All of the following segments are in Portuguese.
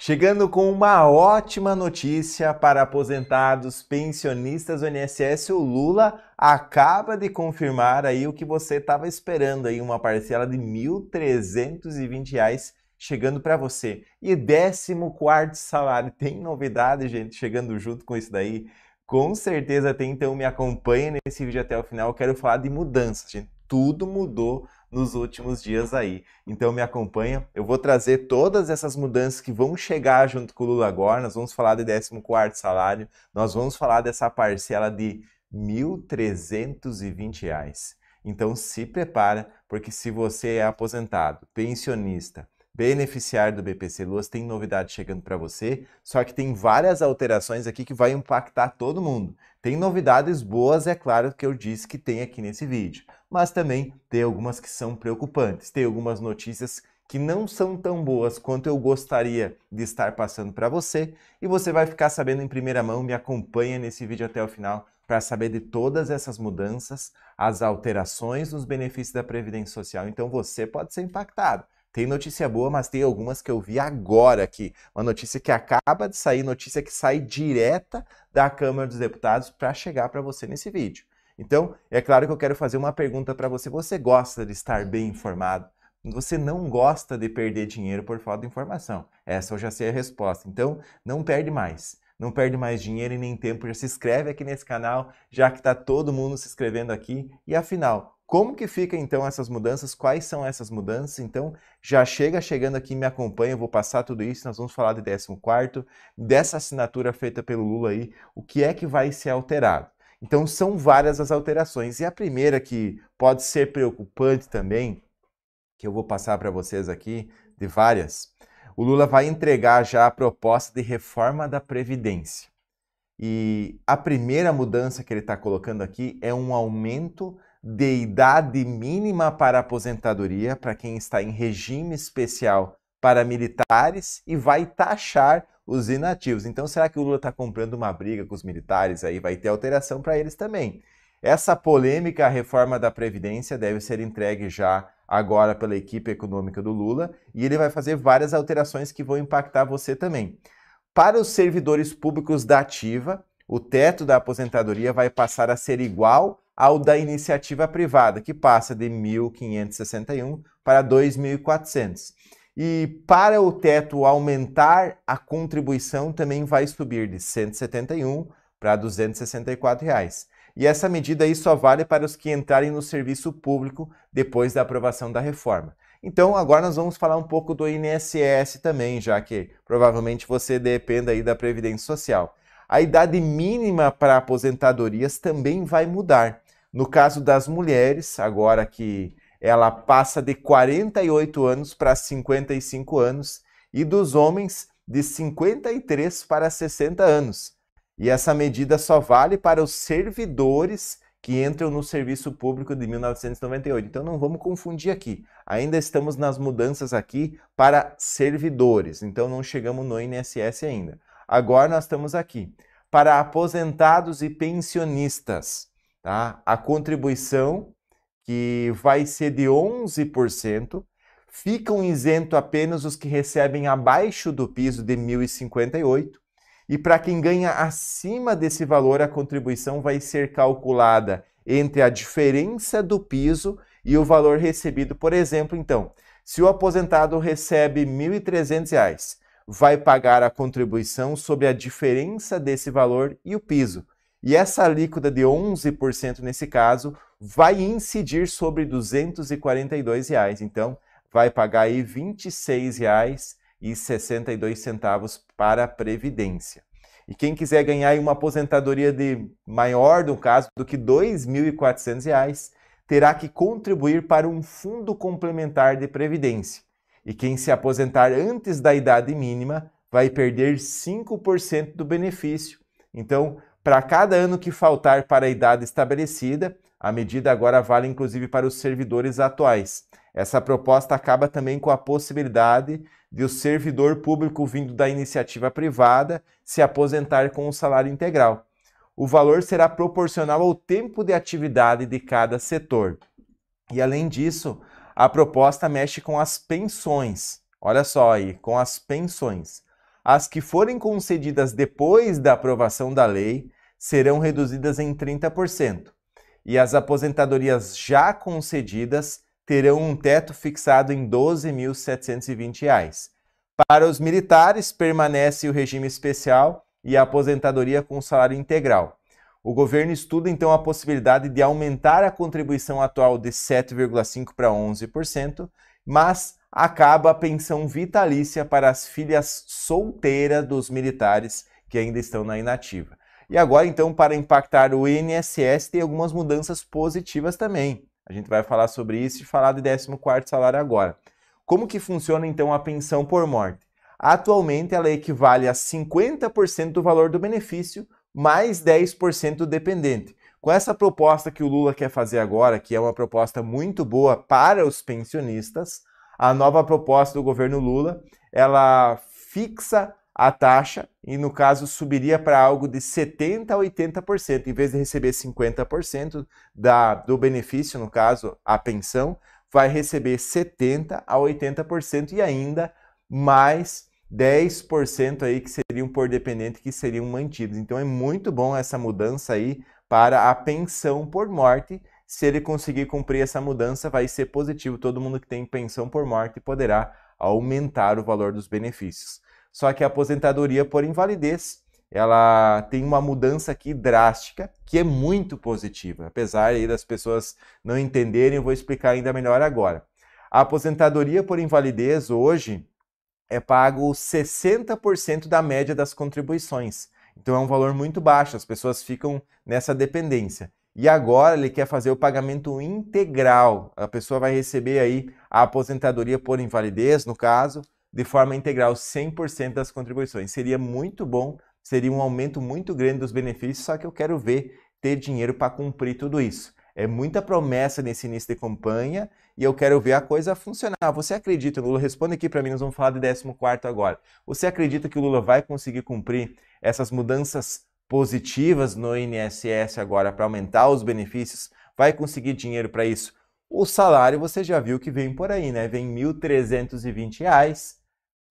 Chegando com uma ótima notícia para aposentados, pensionistas do INSS, o Lula acaba de confirmar aí o que você estava esperando aí, uma parcela de R$ 1.320 reais chegando para você. E 14 salário, tem novidade, gente, chegando junto com isso daí? Com certeza tem, então me acompanha nesse vídeo até o final, Eu quero falar de mudanças, gente. Tudo mudou nos últimos dias aí. Então me acompanha, eu vou trazer todas essas mudanças que vão chegar junto com o Lula agora, nós vamos falar de 14º salário, nós vamos falar dessa parcela de R$ 1.320. Então se prepara, porque se você é aposentado, pensionista, beneficiário do BPC Luas, tem novidade chegando para você, só que tem várias alterações aqui que vai impactar todo mundo. Tem novidades boas, é claro, que eu disse que tem aqui nesse vídeo mas também tem algumas que são preocupantes. Tem algumas notícias que não são tão boas quanto eu gostaria de estar passando para você e você vai ficar sabendo em primeira mão. Me acompanha nesse vídeo até o final para saber de todas essas mudanças, as alterações nos benefícios da Previdência Social. Então você pode ser impactado. Tem notícia boa, mas tem algumas que eu vi agora aqui. Uma notícia que acaba de sair, notícia que sai direta da Câmara dos Deputados para chegar para você nesse vídeo. Então, é claro que eu quero fazer uma pergunta para você. Você gosta de estar bem informado? Você não gosta de perder dinheiro por falta de informação? Essa eu já sei a resposta. Então, não perde mais. Não perde mais dinheiro e nem tempo. Já se inscreve aqui nesse canal, já que está todo mundo se inscrevendo aqui. E afinal, como que fica então essas mudanças? Quais são essas mudanças? Então, já chega chegando aqui, me acompanha, eu vou passar tudo isso, nós vamos falar de 14 quarto, dessa assinatura feita pelo Lula aí, o que é que vai ser alterado? Então são várias as alterações. E a primeira que pode ser preocupante também, que eu vou passar para vocês aqui, de várias, o Lula vai entregar já a proposta de reforma da Previdência. E a primeira mudança que ele está colocando aqui é um aumento de idade mínima para aposentadoria para quem está em regime especial para militares e vai taxar os inativos. Então, será que o Lula está comprando uma briga com os militares aí? Vai ter alteração para eles também. Essa polêmica reforma da Previdência deve ser entregue já agora pela equipe econômica do Lula e ele vai fazer várias alterações que vão impactar você também. Para os servidores públicos da Ativa, o teto da aposentadoria vai passar a ser igual ao da iniciativa privada, que passa de 1.561 para 2.400. E para o teto aumentar, a contribuição também vai subir de 171 para 264 reais. E essa medida aí só vale para os que entrarem no serviço público depois da aprovação da reforma. Então agora nós vamos falar um pouco do INSS também, já que provavelmente você dependa aí da Previdência Social. A idade mínima para aposentadorias também vai mudar. No caso das mulheres, agora que ela passa de 48 anos para 55 anos e dos homens de 53 para 60 anos. E essa medida só vale para os servidores que entram no serviço público de 1998. Então não vamos confundir aqui. Ainda estamos nas mudanças aqui para servidores. Então não chegamos no INSS ainda. Agora nós estamos aqui para aposentados e pensionistas, tá? A contribuição que vai ser de 11%, ficam isento apenas os que recebem abaixo do piso de 1058, e para quem ganha acima desse valor, a contribuição vai ser calculada entre a diferença do piso e o valor recebido. Por exemplo, então, se o aposentado recebe R$ 1.300, vai pagar a contribuição sobre a diferença desse valor e o piso. E essa alíquota de 11% nesse caso vai incidir sobre R$ 242. Reais. Então, vai pagar aí R$ 26,62 para a previdência. E quem quiser ganhar uma aposentadoria de maior, do caso, do que R$ 2.400, terá que contribuir para um fundo complementar de previdência. E quem se aposentar antes da idade mínima vai perder 5% do benefício. Então, para cada ano que faltar para a idade estabelecida, a medida agora vale inclusive para os servidores atuais. Essa proposta acaba também com a possibilidade de o servidor público vindo da iniciativa privada se aposentar com o um salário integral. O valor será proporcional ao tempo de atividade de cada setor. E além disso, a proposta mexe com as pensões. Olha só aí, com as pensões. As que forem concedidas depois da aprovação da lei serão reduzidas em 30%, e as aposentadorias já concedidas terão um teto fixado em R$ 12.720. Para os militares, permanece o regime especial e a aposentadoria com salário integral. O governo estuda então a possibilidade de aumentar a contribuição atual de 7,5% para 11%, mas acaba a pensão vitalícia para as filhas solteiras dos militares que ainda estão na inativa. E agora, então, para impactar o INSS, tem algumas mudanças positivas também. A gente vai falar sobre isso e falar do 14º salário agora. Como que funciona, então, a pensão por morte? Atualmente, ela equivale a 50% do valor do benefício, mais 10% do dependente. Com essa proposta que o Lula quer fazer agora, que é uma proposta muito boa para os pensionistas, a nova proposta do governo Lula, ela fixa a taxa e, no caso, subiria para algo de 70% a 80%. Em vez de receber 50% da, do benefício, no caso, a pensão, vai receber 70% a 80% e ainda mais 10% aí que seriam por dependente que seriam mantidos. Então é muito bom essa mudança aí para a pensão por morte. Se ele conseguir cumprir essa mudança, vai ser positivo. Todo mundo que tem pensão por morte poderá aumentar o valor dos benefícios. Só que a aposentadoria por invalidez, ela tem uma mudança aqui drástica, que é muito positiva. Apesar das pessoas não entenderem, eu vou explicar ainda melhor agora. A aposentadoria por invalidez hoje é pago 60% da média das contribuições. Então é um valor muito baixo, as pessoas ficam nessa dependência. E agora ele quer fazer o pagamento integral. A pessoa vai receber aí a aposentadoria por invalidez, no caso, de forma integral 100% das contribuições. Seria muito bom, seria um aumento muito grande dos benefícios, só que eu quero ver ter dinheiro para cumprir tudo isso. É muita promessa nesse início de campanha e eu quero ver a coisa funcionar. Você acredita, Lula? Responda aqui para mim, nós vamos falar de 14 agora. Você acredita que o Lula vai conseguir cumprir essas mudanças positivas no INSS agora para aumentar os benefícios? Vai conseguir dinheiro para isso? O salário você já viu que vem por aí, né? Vem R$ 1.320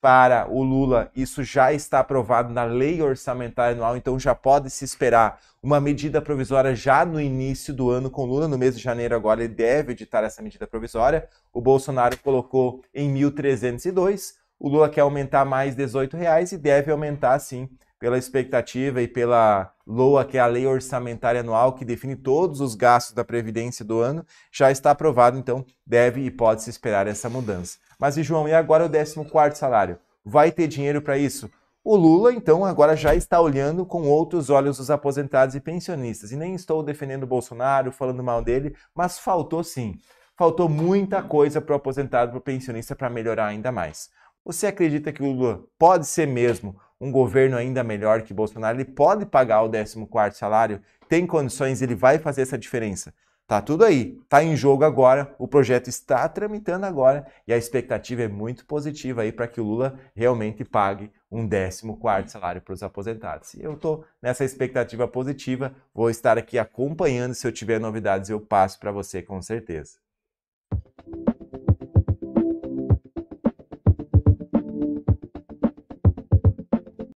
para o Lula, isso já está aprovado na lei orçamentária anual, então já pode se esperar uma medida provisória já no início do ano com Lula, no mês de janeiro agora ele deve editar essa medida provisória. O Bolsonaro colocou em 1.302, o Lula quer aumentar mais R$ reais e deve aumentar sim pela expectativa e pela LOA, que é a Lei Orçamentária Anual, que define todos os gastos da Previdência do ano, já está aprovado, então deve e pode se esperar essa mudança. Mas e João, e agora o 14 salário? Vai ter dinheiro para isso? O Lula, então, agora já está olhando com outros olhos os aposentados e pensionistas. E nem estou defendendo o Bolsonaro, falando mal dele, mas faltou sim. Faltou muita coisa para o aposentado e para o pensionista para melhorar ainda mais. Você acredita que o Lula pode ser mesmo um governo ainda melhor que Bolsonaro, ele pode pagar o 14 salário, tem condições, ele vai fazer essa diferença. Tá tudo aí, tá em jogo agora, o projeto está tramitando agora e a expectativa é muito positiva aí para que o Lula realmente pague um 14 salário para os aposentados. E eu estou nessa expectativa positiva, vou estar aqui acompanhando, se eu tiver novidades eu passo para você com certeza.